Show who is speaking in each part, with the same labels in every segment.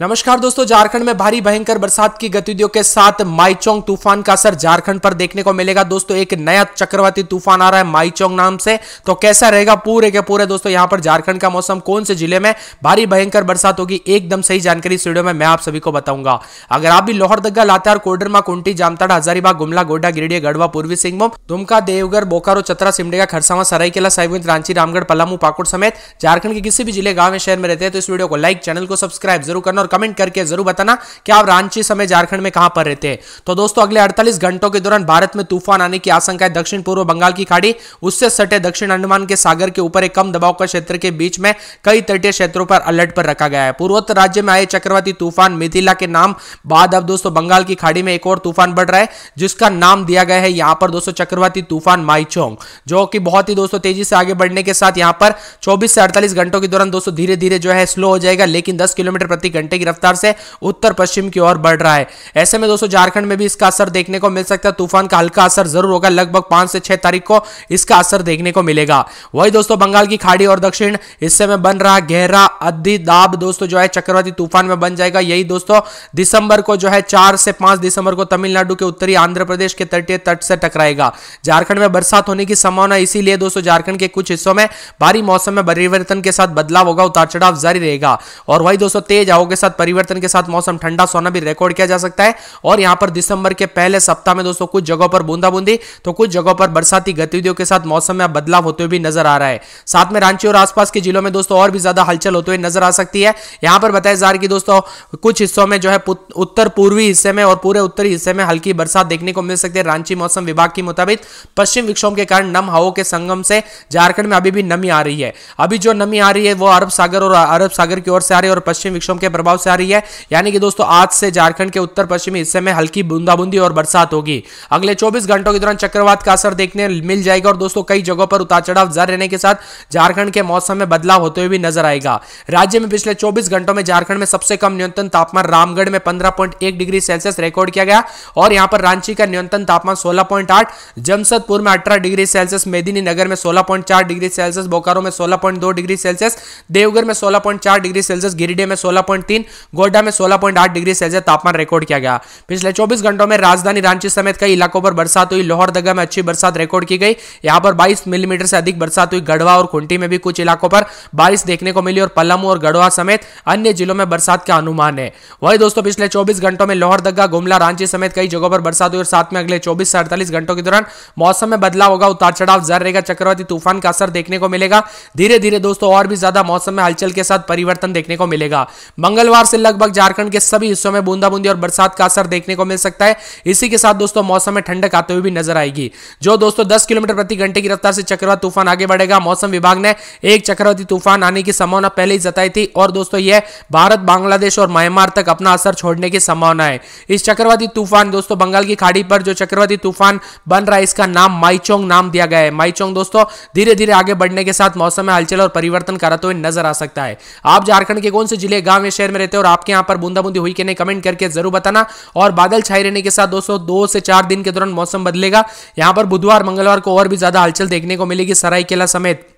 Speaker 1: नमस्कार दोस्तों झारखंड में भारी भयंकर बरसात की गतिविधियों के साथ माइचोंग तूफान का असर झारखंड पर देखने को मिलेगा दोस्तों एक नया चक्रवाती तूफान आ रहा है माइचोंग नाम से तो कैसा रहेगा पूरे के पूरे दोस्तों यहां पर झारखंड का मौसम कौन से जिले में भारी भयंकर बरसात होगी एकदम सही जानकारी इस वीडियो में मैं आप सभी को बताऊंगा अगर आप भी लोहरदगा लातार कोडरमा कुंटी जामताड़ा हजारीबाग गुमला गोडा गिरिडीह गढ़वा पूर्वी सिंहभूम दुमका देवघर बोकारो चतरा सिमडेगा खरसावा सरायकेला साहिबगंज रांची रामगढ़ पलामू पाकुड़ समेत झारखंड के किसी भी जिले गांव में शहर में रहते हैं तो इस वीडियो को लाइक चैनल को सब्सक्राइब जरूर करना और कमेंट करके जरूर बताना कि आप रांची समय झारखंड में कहां पर रहते हैं तो दोस्तों अगले 48 घंटों के दौरान भारत में तूफान आने की आशंका है दक्षिण पूर्व बंगाल की खाड़ी उससे सटे दक्षिण अंडमान के सागर के ऊपर एक कम दबाव का क्षेत्र के बीच में कई तटीय क्षेत्रों पर अलर्ट पर रखा गया है पूर्वोत्तर राज्य में आए चक्रवाती तूफान मिथिला के नाम बाद अब दोस्तों बंगाल की खाड़ी में एक और तूफान बढ़ रहा है जिसका नाम दिया गया है यहां पर दोस्तों चक्रवाती तूफान माइचोंग जो कि बहुत ही दोस्तों तेजी से आगे बढ़ने के साथ यहां पर 24 से 48 घंटों के दौरान दोस्तों धीरे धीरे जो है स्लो हो जाएगा लेकिन 10 किलोमीटर प्रति घंटे घंटे की रफ्तार से उत्तर पश्चिम की ओर बढ़ रहा है ऐसे में दोस्तों झारखंड में भी इसका असर देखने को मिल सकता है तूफान का हल्का असर जरूर होगा लगभग पांच से छह तारीख को इसका असर देखने को मिलेगा वही दोस्तों बंगाल की खाड़ी और दक्षिण हिस्से में बन रहा गहरा अद्धि दाब दोस्तों जो है चक्रवाती तूफान में बन जाएगा यही दोस्तों दिसंबर को जो है चार से पांच दिसंबर को तमिलनाडु के उत्तरी आंध्र प्रदेश के तटीय तट से टकराएगा झारखंड में बरसात होने की संभावना इसीलिए दोस्तों झारखंड के कुछ हिस्सों में भारी मौसम में परिवर्तन के साथ बदलाव होगा उतार चढ़ाव जारी रहेगा और वही दोस्तों तेज हवा के साथ साथ परिवर्तन के साथ मौसम ठंडा सोना भी रिकॉर्ड किया जा सकता है और यहाँ पर दिसंबर के पहले सप्ताह में दोस्तों कुछ जगहों पर बूंदा बूंदी तो कुछ जगहों पर बरसाती गतिविधियों के साथ मौसम में बदलाव होते हुए भी नजर आ रहा है साथ में रांची और आसपास के जिलों में दोस्तों और भी ज्यादा हलचल होते हुए नजर आ सकती है यहाँ पर बताया जा रहा है कि दोस्तों कुछ हिस्सों में जो है उत्तर पूर्वी हिस्से में और पूरे उत्तरी हिस्से में हल्की बरसात देखने को मिल सकती है रांची मौसम विभाग के मुताबिक पश्चिम विक्षोभ के कारण नम हवाओं के संगम से झारखंड में अभी भी नमी आ रही है अभी जो नमी आ रही है वो अरब सागर और अरब सागर की ओर से आ रही है और पश्चिम विक्षोभ के प्रभाव प्रभाव से आ रही है यानी कि दोस्तों आज से झारखंड के उत्तर पश्चिमी हिस्से में हल्की बूंदाबूंदी और बरसात होगी अगले चौबीस घंटों के दौरान चक्रवात का असर देखने मिल जाएगा और दोस्तों कई जगहों पर उतार चढ़ाव जारी रहने के साथ झारखंड के मौसम में बदलाव होते हुए भी नजर आएगा राज्य में पिछले चौबीस घंटों में झारखंड में सबसे कम न्यूनतम तापमान रामगढ़ में पंद्रह डिग्री सेल्सियस रिकॉर्ड किया गया और यहाँ पर रांची का न्यूनतम तापमान सोलह जमशेदपुर में अठारह डिग्री सेल्सियस मेदिनीनगर में सोलह डिग्री सेल्सियस बोकारो में सोलह डिग्री सेल्सियस देवघर में सोलह डिग्री सेल्सियस गिरिडीह में सोलह पॉइंट तीन गोड्डा में 16.8 डिग्री सेल्सियस तापमान रिकॉर्ड किया गया पिछले चौबीस घंटों में राजधानी रांची समेत कई इलाकों पर बरसात हुई लोहर दगा में अच्छी बरसात रिकॉर्ड की गई यहाँ पर बाईस मिलीमीटर से अधिक बरसात हुई गढ़वा और खुंटी में भी कुछ इलाकों पर बारिश देखने को मिली और पलामू और गढ़वा समेत अन्य जिलों में बरसात का अनुमान है वही दोस्तों पिछले चौबीस घंटों में लोहरदगा गुमला रांची समेत कई जगहों पर बरसात हुई और साथ में अगले चौबीस से अड़तालीस घंटों के दौरान मौसम में बदलाव होगा उतार चढ़ाव जर रहेगा चक्रवाती तूफान का असर देखने को मिलेगा धीरे धीरे दोस्तों और भी ज्यादा मौसम में हलचल के साथ परिवर्तन देखने को मिलेगा मंगलवार शुक्रवार से लगभग झारखंड के सभी हिस्सों में बूंदाबूंदी और बरसात का असर देखने को मिल सकता है इसी के साथ दोस्तों मौसम में ठंडक आते हुए भी नजर आएगी जो दोस्तों दस किलोमीटर प्रति घंटे की रफ्तार से चक्रवात तूफान आगे बढ़ेगा मौसम विभाग ने एक चक्रवाती तूफान आने की संभावना पहले ही जताई थी और दोस्तों यह भारत बांग्लादेश और म्यांमार तक अपना असर छोड़ने की संभावना है इस चक्रवाती तूफान दोस्तों बंगाल की खाड़ी पर जो चक्रवाती तूफान बन रहा है इसका नाम माइचोंग नाम दिया गया है माइचोंग दोस्तों धीरे धीरे आगे बढ़ने के साथ मौसम में हलचल और परिवर्तन कराते हुए नजर आ सकता है आप झारखंड के कौन से जिले गांव या शहर में रहते हो और आपके यहाँ पर बूंदा बूंदी हुई कि नहीं कमेंट करके जरूर बताना और बादल छाए रहने के साथ दोस्तों दो से चार दिन के दौरान मौसम बदलेगा यहाँ पर बुधवार मंगलवार को और भी ज्यादा हलचल देखने को मिलेगी सरायकेला समेत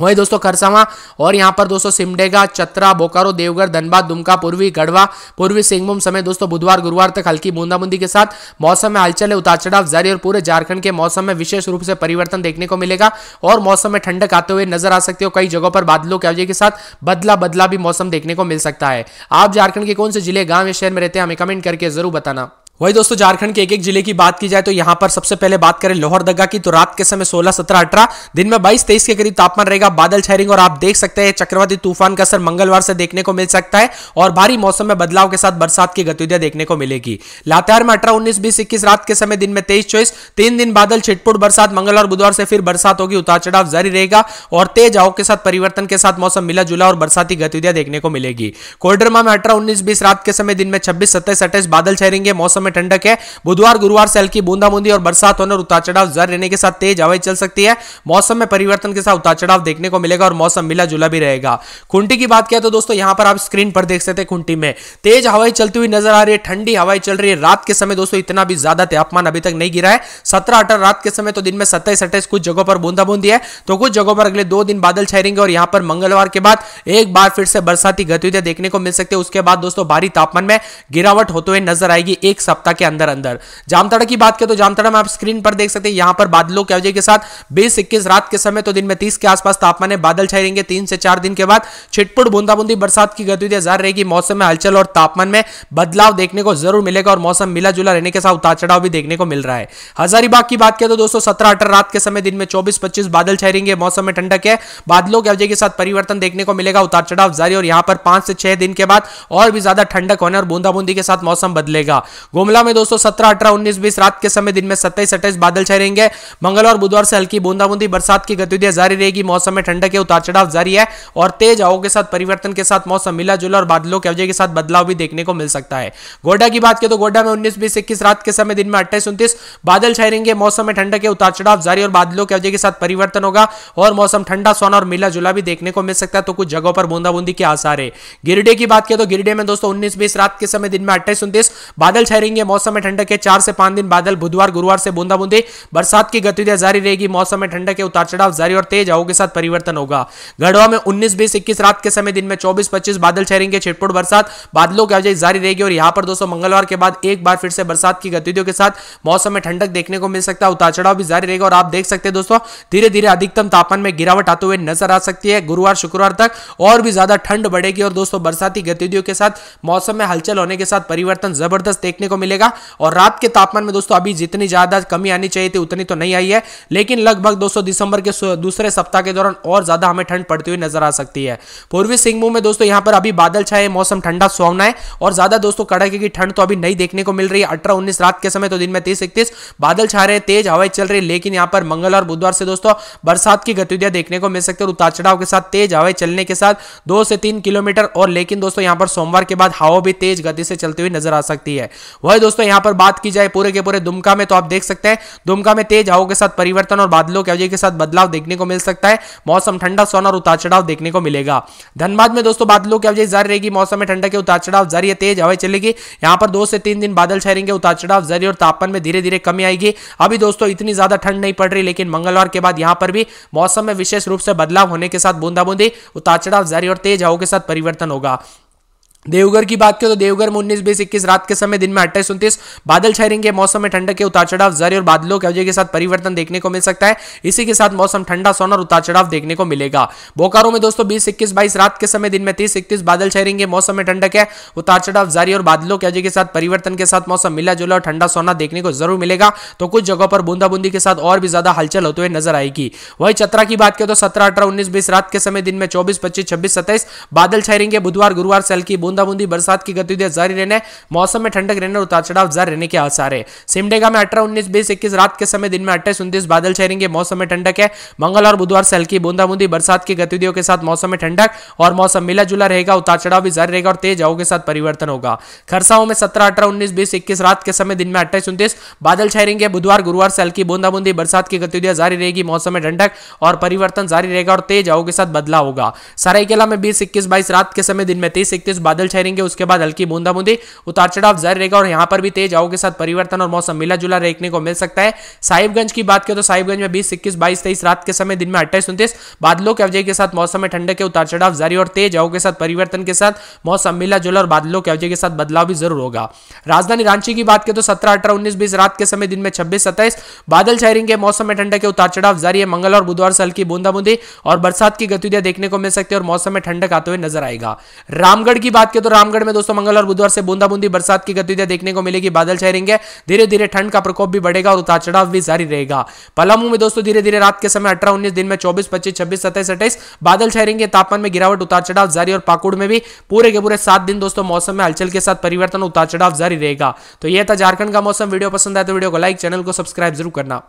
Speaker 1: वहीं दोस्तों खरसावा और यहाँ पर दोस्तों सिमडेगा चतरा बोकारो देवघर धनबाद दुमका पूर्वी गढ़वा पूर्वी सिंहभूम समेत दोस्तों बुधवार गुरुवार तक हल्की बूंदाबूंदी के साथ मौसम में हलचल उतार चढ़ाव जारी और पूरे झारखंड के मौसम में विशेष रूप से परिवर्तन देखने को मिलेगा और मौसम में ठंडक आते हुए नजर आ सकते हो कई जगहों पर बादलों के अवजय के साथ बदला बदला भी मौसम देखने को मिल सकता है आप झारखंड के कौन से जिले गांव या शहर में रहते हैं हमें कमेंट करके जरूर बताना वही दोस्तों झारखंड के एक एक जिले की बात की जाए तो यहां पर सबसे पहले बात करें लोहरदगा की तो रात के समय 16, 17, 18 दिन में 22, 23 के करीब तापमान रहेगा बादल छहरिंग और आप देख सकते हैं चक्रवाती तूफान का असर मंगलवार से देखने को मिल सकता है और भारी मौसम में बदलाव के साथ बरसात की गतिविधियां देखने को मिलेगी लातेहार में अठारह उन्नीस बीस इक्कीस रात के समय दिन में तेईस चौबीस तीन दिन बादल छिटपुट बरसात मंगलवार बुधवार से फिर बरसात होगी उतार चढ़ाव जारी रहेगा और तेज आव के साथ परिवर्तन के साथ मौसम मिला जुला और बरसाती गतिविधियां देखने को मिलेगी कोडरमा में अठारह उन्नीस बीस रात के समय दिन में छब्बीस सत्ताईस अट्ठाईस बादल छहरेंगे मौसम में ठंडक है बुधवार गुरुवार से हल्की बूंदाबूंदी और बरसात होने और उतार चढ़ाव जर रहने के साथ तेज हवाएं चल सकती है मौसम में परिवर्तन के साथ उतार चढ़ाव देखने को मिलेगा और मौसम मिला जुला भी रहेगा खुंटी की बात किया तो दोस्तों यहां पर आप स्क्रीन पर देख सकते खुंटी में तेज हवाई चलती हुई नजर आ रही है ठंडी हवाएं चल रही है रात के समय दोस्तों इतना भी ज्यादा तापमान अभी तक नहीं गिरा है सत्रह अठारह रात के समय तो दिन में सत्ताईस अट्ठाईस कुछ जगहों पर बूंदाबूंदी है तो कुछ जगहों पर अगले दो दिन बादल छहरेंगे और यहां पर मंगलवार के बाद एक बार फिर से बरसाती गतिविधियां देखने को मिल सकते हैं उसके बाद दोस्तों भारी तापमान में गिरावट होते हुए नजर आएगी एक सप्ताह सप्ताह के अंदर अंदर जामताड़ा की बात करें तो जामताड़ा में आप स्क्रीन पर देख सकते हैं यहां पर बादलों की वजह के साथ बीस इक्कीस रात के समय तो दिन में तीस के आसपास तापमान है बादल छाई रहेंगे तीन से चार दिन के बाद छिटपुट बूंदाबूंदी बरसात की गतिविधियां जारी रहेगी मौसम में हलचल और तापमान में बदलाव देखने को जरूर मिलेगा और मौसम मिला जुला रहने के साथ उतार चढ़ाव भी देखने को मिल रहा है हजारीबाग की बात करें तो दोस्तों सत्रह अठारह रात के समय दिन में चौबीस पच्चीस बादल छाई रहेंगे मौसम में ठंडक है बादलों की वजह के साथ परिवर्तन देखने को मिलेगा उतार चढ़ाव जारी और यहां पर पांच से छह दिन के बाद और भी ज्यादा ठंडक होने और बूंदाबूंदी के साथ मौसम बदलेगा गुमला में दोस्तों सत्रह अठारह उन्नीस बीस रात के समय दिन में सत्ताईस अट्ठाईस बादल छाए रहेंगे मंगलवार बुधवार से हल्की बूंदाबूंदी बरसात की गतिविधियां जारी रहेगी मौसम में ठंडक के उतार चढ़ाव जारी है और तेज हवाओं के साथ परिवर्तन के साथ मौसम मिला जुला और बादलों के अवजय के साथ बदलाव भी देखने को मिल सकता है गोड्डा की बात करें तो गोड्डा में उन्नीस बीस इक्कीस रात के समय दिन में अट्ठाईस उन्तीस बादल छाए रहेंगे मौसम में ठंडक के उतार चढ़ाव जारी और बादलों के अवजय के साथ परिवर्तन होगा और मौसम ठंडा सोना और मिला जुला भी देखने को मिल सकता है तो कुछ जगहों पर बूंदाबूंदी के आसार है गिरडे की बात करें तो गिरडे में दोस्तों उन्नीस बीस रात के समय दिन में अट्ठाईस उन्तीस बादल छाए रहेंगे रहेंगे मौसम में ठंडक के चार से पांच दिन बादल बुधवार गुरुवार से बूंदाबूंदी बरसात की गतिविधियां जारी रहेगी मौसम में ठंडक के उतार चढ़ाव जारी और तेज हवा के साथ परिवर्तन होगा गढ़वा में उन्नीस बीस इक्कीस रात के समय दिन में चौबीस पच्चीस बादल छहरेंगे छिटपुट बरसात बादलों की आवाजाही जारी रहेगी और यहाँ पर दोस्तों मंगलवार के बाद एक बार फिर से बरसात की गतिविधियों के साथ मौसम में ठंडक देखने को मिल सकता है उतार चढ़ाव भी जारी रहेगा और आप देख सकते हैं दोस्तों धीरे धीरे अधिकतम तापमान में गिरावट आते हुए नजर आ सकती है गुरुवार शुक्रवार तक और भी ज्यादा ठंड बढ़ेगी और दोस्तों बरसाती गतिविधियों के साथ मौसम में हलचल होने के साथ परिवर्तन जबरदस्त देखने को मिल मिलेगा और रात के तापमान में दोस्तों अभी जितनी ज़्यादा कमी आनी चाहिए थी उतनी तो नहीं आई है लेकिन लगभग दोस्तों दिसंबर के दूसरे सप्ताह के दौरान और ज़्यादा हमें ठंड पड़ती हुई नजर आ सकती है पूर्वी सिंहभूम में दोस्तों यहां पर अभी बादल छाए मौसम ठंडा सुहावना है और ज़्यादा दोस्तों कड़ाके की ठंड तो अभी नहीं देखने को मिल रही है अठारह उन्नीस रात के समय तो दिन में तीस इकतीस बादल छा रहे तेज हवाएं चल रही लेकिन यहां पर मंगल और बुधवार से दोस्तों बरसात की गतिविधियां देखने को मिल सकती है उतार चढ़ाव के साथ तेज हवाएं चलने के साथ दो से तीन किलोमीटर और लेकिन दोस्तों यहां पर सोमवार के बाद हवा भी तेज गति से चलती हुई नजर आ सकती है वही दोस्तों यहाँ पर बात की जाए पूरे के पूरे दुमका में तो आप देख सकते हैं दुमका में तेज हवाओं के साथ परिवर्तन और बादलों के अवजय के साथ बदलाव देखने को मिल सकता है मौसम ठंडा सोना और उतार चढ़ाव देखने को मिलेगा धनबाद में दोस्तों बादलों की अवजय जारी रहेगी मौसम में ठंडा के उतार चढ़ाव जारी है तेज हवाएं चलेगी यहाँ पर दो से तीन दिन बादल छाएंगे उतार चढ़ाव जारी और तापमान में धीरे धीरे कमी आएगी अभी दोस्तों इतनी ज्यादा ठंड नहीं पड़ रही लेकिन मंगलवार के बाद यहाँ पर भी मौसम में विशेष रूप से बदलाव होने के साथ बूंदाबूंदी उतार चढ़ाव जारी और तेज हवाओं के साथ परिवर्तन होगा देवघर की बात करें तो देवघर में उन्नीस बीस इक्कीस रात के समय दिन में अट्ठाईस उन्तीस बादल छाई रहेंगे मौसम में ठंडक के उतार चढ़ाव जारी और बादलों के अवजय के साथ परिवर्तन देखने को मिल सकता है इसी के साथ मौसम ठंडा सोना और उतार चढ़ाव देखने को मिलेगा बोकारो में दोस्तों बीस इक्कीस बाईस रात के समय दिन में तीस इक्कीस बादल छाई रहेंगे मौसम में ठंडक है उतार चढ़ाव जारी और बादलों के अवजय के साथ परिवर्तन के साथ मौसम मिला जुला और ठंडा सोना देखने को जरूर मिलेगा तो कुछ जगहों पर बूंदाबूंदी के साथ और भी ज्यादा हलचल होते हुए नजर आएगी वही चतरा की बात करें तो सत्रह अठारह उन्नीस बीस रात के समय दिन में चौबीस पच्चीस छब्बीस सत्ताईस बादल छाई रहेंगे बुधवार गुरुवार सेल की बूंद बूंदाबूंदी बरसात की गतिविधियां जारी रहने मौसम में ठंडक रहने और उतार चढ़ाव जारी रहने के आसार है सिमडेगा में अठारह उन्नीस बीस इक्कीस रात के समय दिन में अट्ठाईस उन्तीस बादल छहेंगे मौसम में ठंडक है मंगल और बुधवार से हल्की बूंदाबूंदी बरसात की गतिविधियों के साथ मौसम में ठंडक और मौसम मिला जुला रहेगा उतार चढ़ाव भी जारी रहेगा और तेज हवाओं के साथ परिवर्तन होगा खरसाओं में सत्रह अठारह उन्नीस बीस इक्कीस रात के समय दिन में अट्ठाईस उन्तीस बादल छहेंगे बुधवार गुरुवार से हल्की बूंदाबूंदी बरसात की गतिविधियां जारी रहेगी मौसम में ठंडक और परिवर्तन जारी रहेगा और तेज हवाओं के साथ बदलाव होगा सरायकेला में बीस इक्कीस बाईस रात के समय दिन में तीस इक्कीस बादल बादल छहरेंगे उसके बाद हल्की बूंदा बूंदी उतार चढ़ाव जर रहेगा और यहाँ पर भी तेज हवाओं के साथ परिवर्तन और मौसम मिला जुला देखने को मिल सकता है साहिबगंज की बात करें तो साहिबगंज में बीस इक्कीस बाईस तेईस रात के समय दिन में अट्ठाईस उन्तीस बादलों के अवजय के साथ मौसम में ठंडक के उतार चढ़ाव जारी और तेज हवाओं के साथ परिवर्तन के साथ मौसम मिला जुला और बादलों के अवजय के साथ बदलाव भी जरूर होगा राजधानी रांची की बात करें तो सत्रह अठारह उन्नीस बीस रात के समय दिन में छब्बीस सत्ताईस बादल छायरिंग के मौसम में ठंडक के उतार चढ़ाव जारी है मंगल और बुधवार से हल्की बूंदा बूंदी और बरसात की गतिविधियां देखने को मिल सकती है और मौसम में ठंडक आते हुए नजर आएगा रामगढ़ की बात करें तो रामगढ़ में दोस्तों मंगल और बुधवार से बूंदा बूंदी बरसात की गतिविधियां देखने को मिलेगी बादल रहेंगे धीरे धीरे ठंड का प्रकोप भी बढ़ेगा और उतार चढ़ाव भी जारी रहेगा पलामू में दोस्तों धीरे धीरे रात के समय अठारह उन्नीस दिन में चौबीस पच्चीस छब्बीस सत्ताईस अट्ठाईस बादल रहेंगे तापमान में गिरावट उतार चढ़ाव जारी और पाकुड़ में भी पूरे के पूरे सात दिन दोस्तों मौसम में हलचल के साथ परिवर्तन उतार चढ़ाव जारी रहेगा तो यह था झारखंड का मौसम वीडियो पसंद आया तो वीडियो को लाइक चैनल को सब्सक्राइब जरूर करना